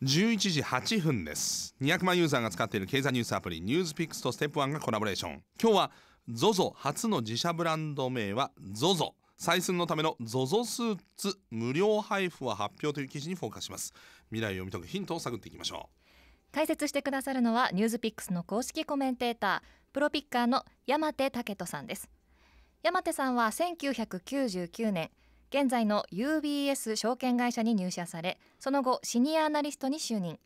11時8分です200万ユーザーが使っている経済ニュースアプリニュースピックスとステップワンがコラボレーション今日は ZOZO 初の自社ブランド名は ZOZO 採寸のための ZOZO スーツ無料配布は発表という記事にフォーカスします未来を見解くヒントを探っていきましょう解説してくださるのはニュースピックスの公式コメンテータープロピッカーの山手武人さんです山手さんは1999年現在の UBS 証券会社に入社されその後シニアアナリストに就任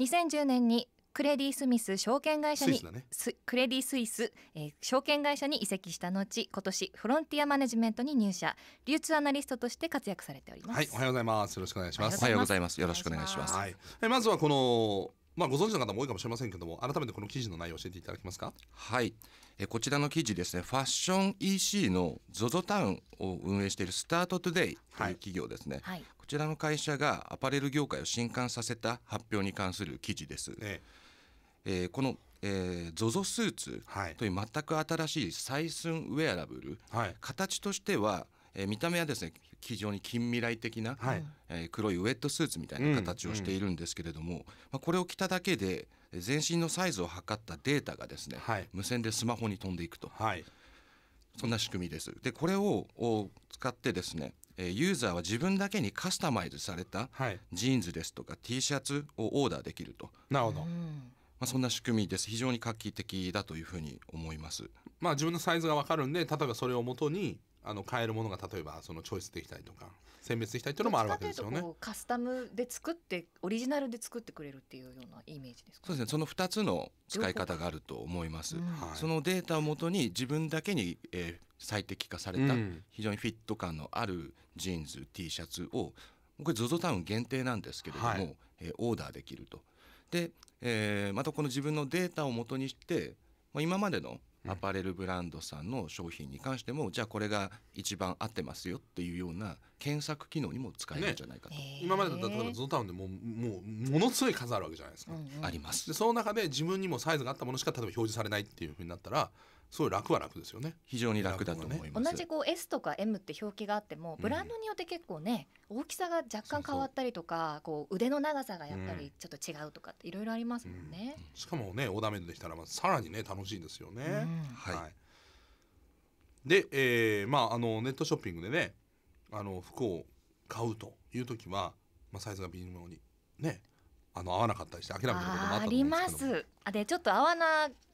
2010年にクレディ・スミス証券会社に、ね、クレディ・スイス、えー、証券会社に移籍した後今年フロンティアマネジメントに入社流通アナリストとして活躍されておりますはいおはようございますよろしくお願いしますおはようございますよろしくお願いしますはい、えまずはこのまあ、ご存知の方も多いかもしれませんけども、改めてこの記事の内容を教えていただけますか。はい。えこちらの記事ですね、ファッション EC の ZOZO タウンを運営しているスタートトゥデイという企業ですね、はい、こちらの会社がアパレル業界を震撼させた発表に関する記事です。ええー、このえー、ZOZO スーツという全く新しい採寸ウェアラブル、はい、形としてはえ見た目はですね非常に近未来的な、はい、えー、黒いウェットスーツみたいな形をしているんですけれども、うんうん、まあ、これを着ただけで全身のサイズを測ったデータがですね、はい、無線でスマホに飛んでいくと、はい、そんな仕組みです。でこれを使ってですねユーザーは自分だけにカスタマイズされたジーンズですとか T シャツをオーダーできると。なるほどまあ、そんな仕組みです非常に画期的だというふうに思います、まあ、自分のサイズが分かるんで例えばそれをもとにあの変えるものが例えばそのチョイスできたりとか選別できたりというのもあるわけですよね。カスタムで作ってオリジナルで作ってくれるっていうようなイメージですか、ね、そうですねその2つの使い方があると思います。うんそのデータをもとに自分だけに、えー、最適化された、非常にフィット感のあるジーンズ T シャツをこれ ZOZO タウン限定なんですけれども、はい、えー、オーダーできると。で、えー、またこの自分のデータをもとにして、まあ、今までのアパレルブランドさんの商品に関しても、じゃあこれが一番合ってますよっていうような検索機能にも使えるんじゃないかと、ね、今までだったら例えばゾタウンでももうものすごい数あるわけじゃないですか、ありますでその中で自分にもサイズがあったものしか例えば表示されないっていうふうになったらすごい楽は楽ですよね非常に楽だと思います、ね、同じこう S とか M って表記があってもブランドによって結構ね、うん、大きさが若干変わったりとかこう腕の長さがやっぱりちょっと違うとかっていろいろありますもんね、うんしかもねオーダーメイドできたらまあさらにね楽しいんですよね、はい、はい、で、えー、まああのネットショッピングでねあの服を買うという時は、まあ、サイズが微妙にねあの合わなかったりして諦めることもあったと思うんですけどありますあでちょっと合わな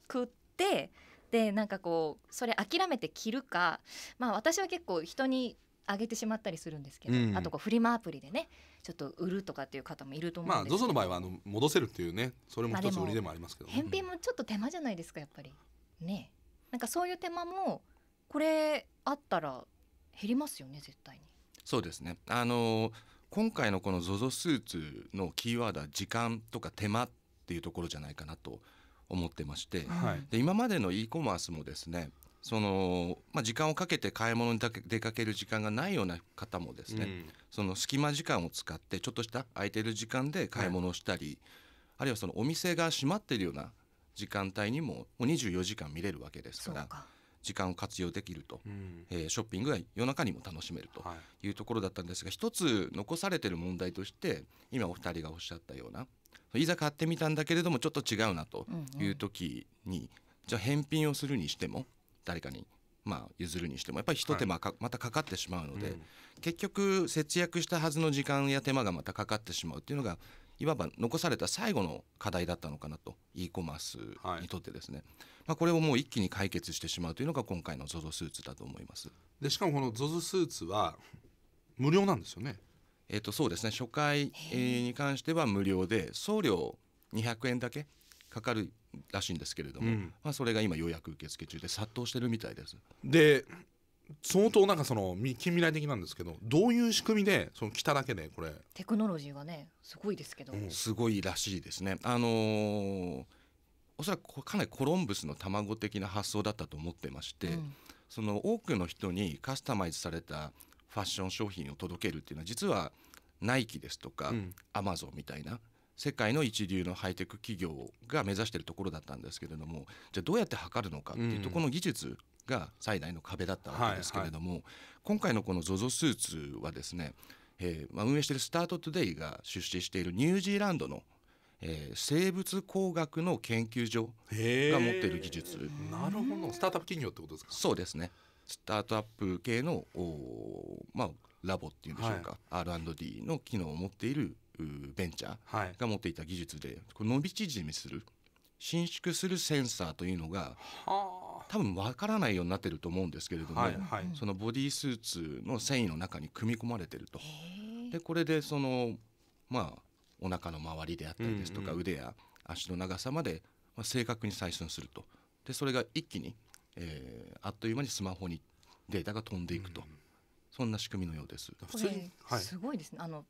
くってでなんかこうそれ諦めて着るかまあ私は結構人にあげてしまったりするんですけど、うんあとこうフリマアプリでねちょっと売るとかっていう方もいると思まうんですけ ZOZO の場合はあの戻せるっていうねそれも一つ売りでもありますけど返品もちょっと手間じゃないですかやっぱりねえなんかそういう手間もこれあったら減りますよね絶対にそうですね。あの今回のこの ZOZO スーツのキーワードは時間とか手間っていうところじゃないかなと思ってまして、はい、で今までの e コマースもですねその、まあ、時間をかけて買い物に出かける時間がないような方もですね、うん、その隙間時間を使ってちょっとした空いてる時間で買い物をしたり、はい、あるいはそのお店が閉まってるような時間帯にももう24時間見れるわけですから時間を活用できると、うん、えー、ショッピングが夜中にも楽しめるというところだったんですが、はい、一つ残されてる問題として今お二人がおっしゃったようないざ買ってみたんだけれどもちょっと違うなという時に、うんうん、じゃあ返品をするにしても誰かにまあ、譲るにしてもやっぱりひと手間か、はい、またかかってしまうので、うん、結局節約したはずの時間や手間がまたかかってしまうっていうのがいわば残された最後の課題だったのかなと e コマースにとってですね、はい、まあ、これをもう一気に解決してしまうというのが今回の ZOZO スーツだと思いますでしかもこの ZOZO スーツは無料なんですよねえっ、とそうですね初回に関しては無料で送料200円だけかかるらしいんですけれども、うん、まあ、それが今予約受付中で殺到してるみたいです。で相当なんかその近未来的なんですけどどういう仕組みでその来ただけでこれテクノロジーはねすごいですけど、うん、すごいらしいですねあのー、おそらくかなりコロンブスの卵的な発想だったと思ってまして、うん、その多くの人にカスタマイズされたファッション商品を届けるっていうのは実はナイキですとか、アマゾンみたいな世界の一流のハイテク企業が目指しているところだったんですけれどもじゃあどうやって測るのかっていうとこの技術が最大の壁だったわけですけれども、今回のこの ZOZO スーツはですね、えまあ、運営しているスタートトゥデイが出資しているニュージーランドのえー、生物工学の研究所が持っている技術なるほどスタートアップ企業ってことですかそうですねスタートアップ系の、まあ、ラボっていうんでしょうか、はい、R&D の機能を持っているベンチャーが持っていた技術で、これ伸び縮みする伸縮するセンサーというのが多分分からないようになってると思うんですけれども、はいはい、そのボディースーツの繊維の中に組み込まれてると。でこれでそのまあお腹の周りであったりですとか、腕や足の長さまで、まあ、正確に採寸するとでそれが一気にえー、あっという間にスマホにデータが飛んでいくと、うん、そんな仕組みのようです。これ、はい、すごいですねあの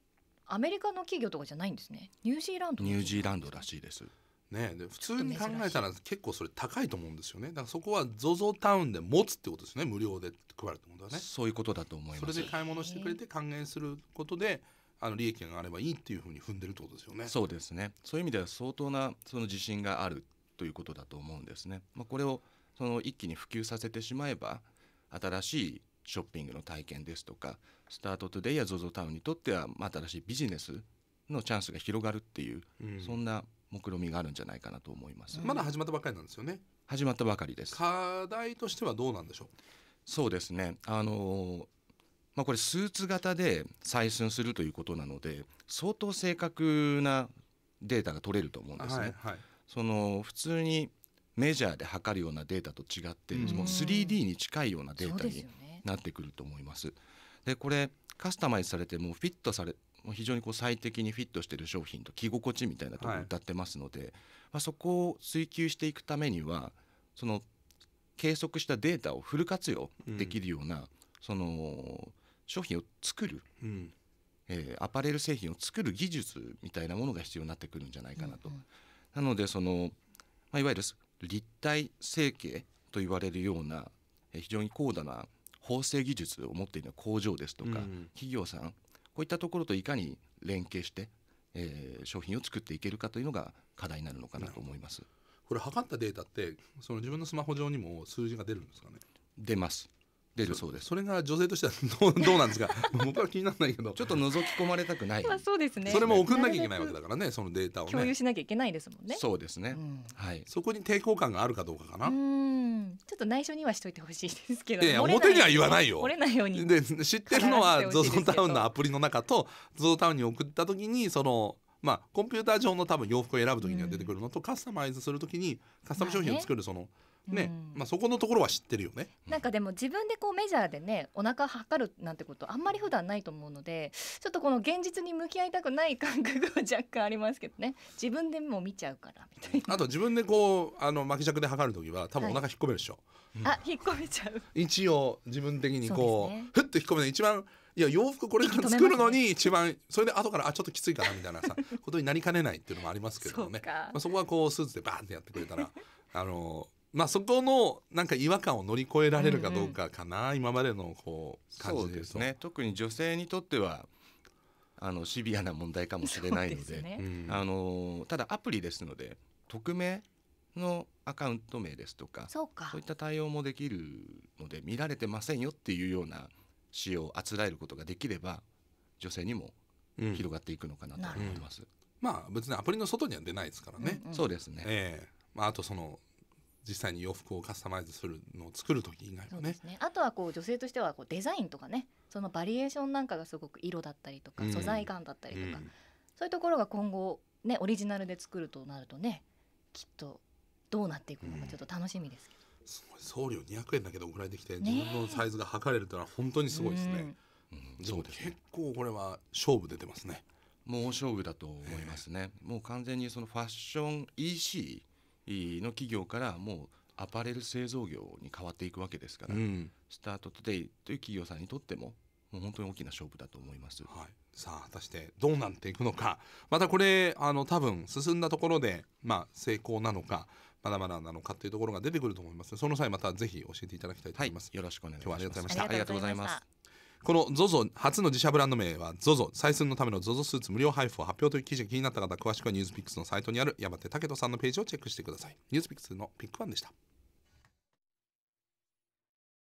アメリカの企業とかじゃないんですねニュージーランドニュージーランドらしいです。ね、で普通に考えたら結構それ高いと思うんですよねだからそこは ZOZO タウンで持つってことですね無料で配るってことはねそういうことだと思いますそれで買い物してくれて還元することであの利益が上がればいいっていうふうに踏んでるってことですよねそうですねそういう意味では相当なその自信があるということだと思うんですね、まあ、これをその一気に普及させてしまえば新しいショッピングの体験ですとかスタートトゥデイや ZOZO タウンにとっては、まあ、新しいビジネスのチャンスが広がるっていう、うん、そんな目論みがあるんじゃないかなと思います、うん、まだ始まったばかりなんですよね始まったばかりです課題としてはどうなんでしょうそうですねあのまあ、これスーツ型で採寸するということなので相当正確なデータが取れると思うんですね、はいはい、その普通にメジャーで測るようなデータと違ってもう 3D に近いようなデータになってくると思います。でこれカスタマイズされてもフィットされ非常にこう最適にフィットしている商品と着心地みたいなところを歌ってますので、はい、まあ、そこを追求していくためにはその計測したデータをフル活用できるような、うん、その商品を作る、うん、えー、アパレル製品を作る技術みたいなものが必要になってくるんじゃないかなと。うんうん、なのでその、まあ、いわゆる立体成形と言われるような非常に高度な縫製技術を持っている工場ですとか、うん、企業さんこういったところといかに連携して、えー、商品を作っていけるかというのが課題になるのかなと思います。これ測ったデータってその自分のスマホ上にも数字が出るんですかね出ます出るそうですそれが女性としては どうどうなんですか 僕は気にならないけどちょっと覗き込まれたくない、まあ、そうですねそれも送んなきゃいけないわけだからねそのデータを、ね、共有しなきゃいけないですもんねそうですね、うん、はいそこに抵抗感があるかどうかかなうんちょっと内緒にはしといてほしいですけどいや表には言わないよ漏れないようにで知ってるのは ZOZO タウンのアプリの中と ZOZO タウンに送った時にそのまあ、コンピューター上の多分洋服を選ぶ時には出てくるのと、うん、カスタマイズする時にカスタム商品を作るその、まあねね、うん、まあ、そこのところは知ってるよね。なんかでも自分でこうメジャーでねお腹測るなんてことあんまり普段ないと思うのでちょっとこの現実に向き合いたくない感覚は若干ありますけどね自分でも見ちゃうからみたいな。あと自分でこうあの巻き尺で測る時は多分お腹引っ込めるでしょ。はい、あ引っ込めちゃう。一応自分的にこう、ね、ふっと引っ込めい一番いや洋服これから作るのに一番それで後からあちょっときついかなみたいなさことになりかねないっていうのもありますけどもね そ,、まあ、そこはこうスーツでバーンってやってくれたらあのまあそこのなんか違和感を乗り越えられるかどうかかな、うんうん、今までのこう感じですね特に女性にとってはあのシビアな問題かもしれないので、ね、あのただアプリですので匿名のアカウント名ですとかそうかそういった対応もできるので見られてませんよっていうような使用をあつらえることができれば女性にも広がっていくのかなと思います。うん、まあ別にアプリの外には出ないですからね。うんうん、そうですね。ええー、まああとその実際に洋服をカスタマイズするのを作る時以外はね、ね、あとはこう女性としてはこうデザインとかねそのバリエーションなんかがすごく色だったりとか素材感だったりとか、うん、そういうところが今後ねオリジナルで作るとなるとねきっとどうなっていくのかちょっと楽しみですけど、うん、すごい送料200円だけど送られてきて自分のサイズが測れるというのは本当にすごいですね。ねうん、でも結構これは勝負出てますね。もう勝負だと思いますね。もう完全にそのファッション EC の企業からもうアパレル製造業に変わっていくわけですから、うん、スタートトゥデイという企業さんにとってももう本当に大きな勝負だと思います。はい、さあ果たしてどうなっていくのかまたこれあの多分進んだところで、まあ、成功なのかまだまだなのかというところが出てくると思いますその際またぜひ教えていただきたいと思います。はい、よろしくお願いします。ありがとうございます。この ZOZO 初の自社ブランド名は ZOZO 採寸のための ZOZO スーツ無料配布を発表という記事が気になった方詳しくはニュースピックスのサイトにある山手武人さんのページをチェックしてくださいニュースピックスのピックワンでした